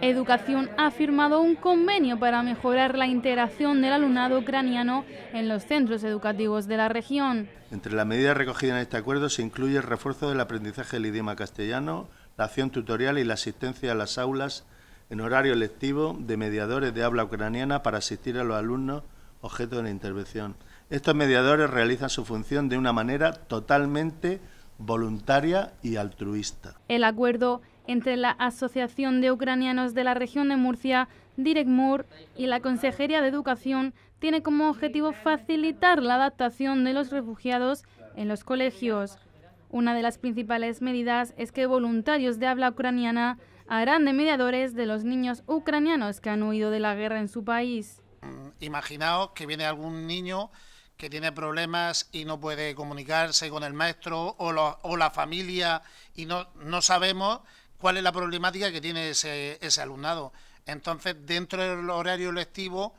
Educación ha firmado un convenio para mejorar la integración del alumnado ucraniano en los centros educativos de la región. Entre las medidas recogidas en este acuerdo se incluye el refuerzo del aprendizaje del idioma castellano, la acción tutorial y la asistencia a las aulas en horario lectivo de mediadores de habla ucraniana para asistir a los alumnos objeto de la intervención. Estos mediadores realizan su función de una manera totalmente voluntaria y altruista. El acuerdo entre la Asociación de Ucranianos de la Región de Murcia, Direcmur y la Consejería de Educación tiene como objetivo facilitar la adaptación de los refugiados en los colegios. Una de las principales medidas es que voluntarios de habla ucraniana harán de mediadores de los niños ucranianos que han huido de la guerra en su país. Mm, imaginaos que viene algún niño que tiene problemas y no puede comunicarse con el maestro o, la familia y no sabemos cuál es la problemática que tiene ese, alumnado. Entonces, dentro del horario lectivo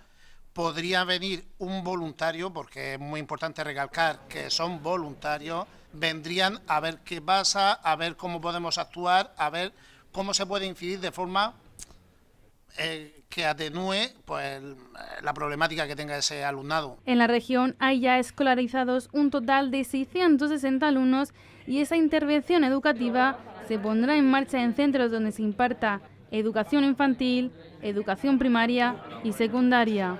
podría venir un voluntario, porque es muy importante recalcar que son voluntarios, vendrían a ver qué pasa, a ver cómo podemos actuar, a ver cómo se puede incidir de forma eh, que atenúe pues, la problemática que tenga ese alumnado. En la región hay ya escolarizados un total de 660 alumnos y esa intervención educativa se pondrá en marcha en centros donde se imparta educación infantil, educación primaria y secundaria.